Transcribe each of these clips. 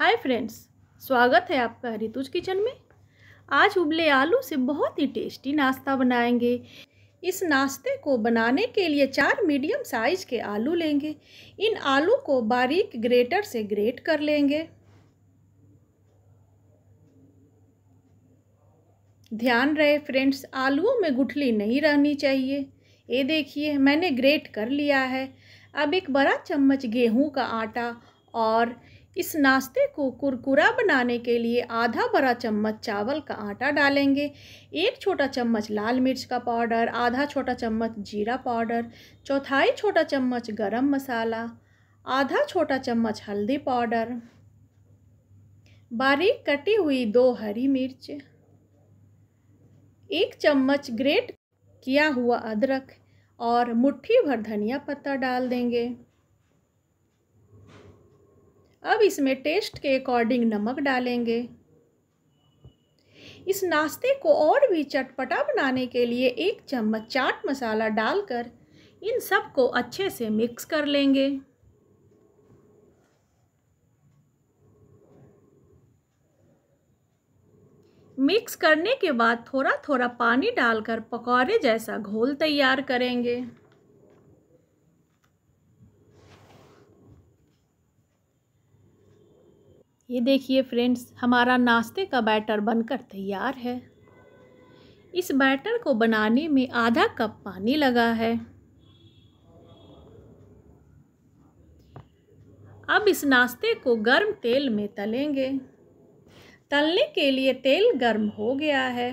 hi friends स्वागत है आपका रितुज किचन में आज उबले आलू से बहुत ही टेस्टी नाश्ता बनाएंगे इस नाश्ते को बनाने के लिए चार मीडियम साइज के आलू लेंगे इन आलू को बारीक ग्रेटर से ग्रेट कर लेंगे ध्यान रहे फ्रेंड्स आलूओं में गुठली नहीं रहनी चाहिए ये देखिए मैंने ग्रेट कर लिया है अब एक बड़ा चम्मच गेहूं का आटा और इस नाश्ते को कुरकुरा बनाने के लिए आधा बड़ा चम्मच चावल का आटा डालेंगे एक छोटा चम्मच लाल मिर्च का पाउडर आधा छोटा चम्मच जीरा पाउडर चौथाई छोटा चम्मच गरम मसाला आधा छोटा चम्मच हल्दी पाउडर बारीक कटी हुई दो हरी मिर्च एक चम्मच ग्रेट किया हुआ अदरक और मुट्ठी भर धनिया पत्ता डाल देंगे अब इसमें टेस्ट के अकॉर्डिंग नमक डालेंगे इस नाश्ते को और भी चटपटा बनाने के लिए एक चम्मच चाट मसाला डालकर इन सब को अच्छे से मिक्स कर लेंगे मिक्स करने के बाद थोड़ा थोड़ा पानी डालकर पकौड़े जैसा घोल तैयार करेंगे ये देखिए फ्रेंड्स हमारा नाश्ते का बैटर बनकर तैयार है इस बैटर को बनाने में आधा कप पानी लगा है अब इस नाश्ते को गर्म तेल में तलेंगे तलने के लिए तेल गर्म हो गया है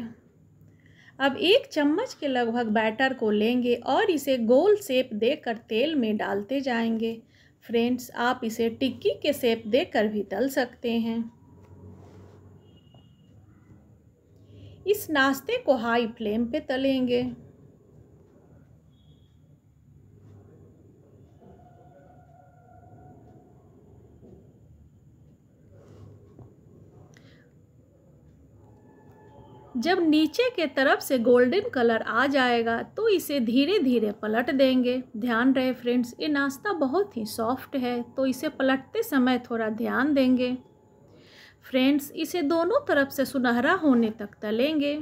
अब एक चम्मच के लगभग बैटर को लेंगे और इसे गोल सेप देकर तेल में डालते जाएंगे फ्रेंड्स आप इसे टिक्की के सेप देकर भी तल सकते हैं इस नाश्ते को हाई फ्लेम पे तलेंगे जब नीचे के तरफ से गोल्डन कलर आ जाएगा तो इसे धीरे धीरे पलट देंगे ध्यान रहे फ्रेंड्स ये नाश्ता बहुत ही सॉफ्ट है तो इसे पलटते समय थोड़ा ध्यान देंगे फ्रेंड्स इसे दोनों तरफ से सुनहरा होने तक तलेंगे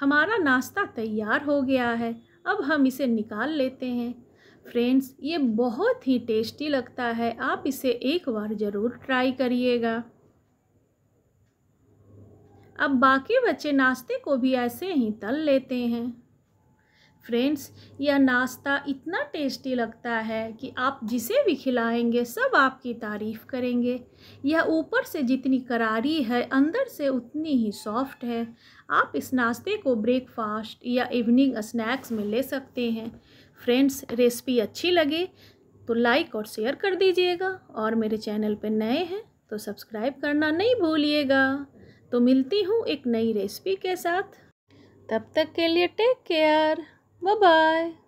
हमारा नाश्ता तैयार हो गया है अब हम इसे निकाल लेते हैं फ्रेंड्स ये बहुत ही टेस्टी लगता है आप इसे एक बार ज़रूर ट्राई करिएगा अब बाकी बच्चे नाश्ते को भी ऐसे ही तल लेते हैं फ्रेंड्स यह नाश्ता इतना टेस्टी लगता है कि आप जिसे भी खिलाएंगे सब आपकी तारीफ़ करेंगे यह ऊपर से जितनी करारी है अंदर से उतनी ही सॉफ्ट है आप इस नाश्ते को ब्रेकफास्ट या इवनिंग स्नैक्स में ले सकते हैं फ्रेंड्स रेसिपी अच्छी लगे तो लाइक और शेयर कर दीजिएगा और मेरे चैनल पर नए हैं तो सब्सक्राइब करना नहीं भूलिएगा तो मिलती हूँ एक नई रेसिपी के साथ तब तक के लिए टेक केयर बाय बाय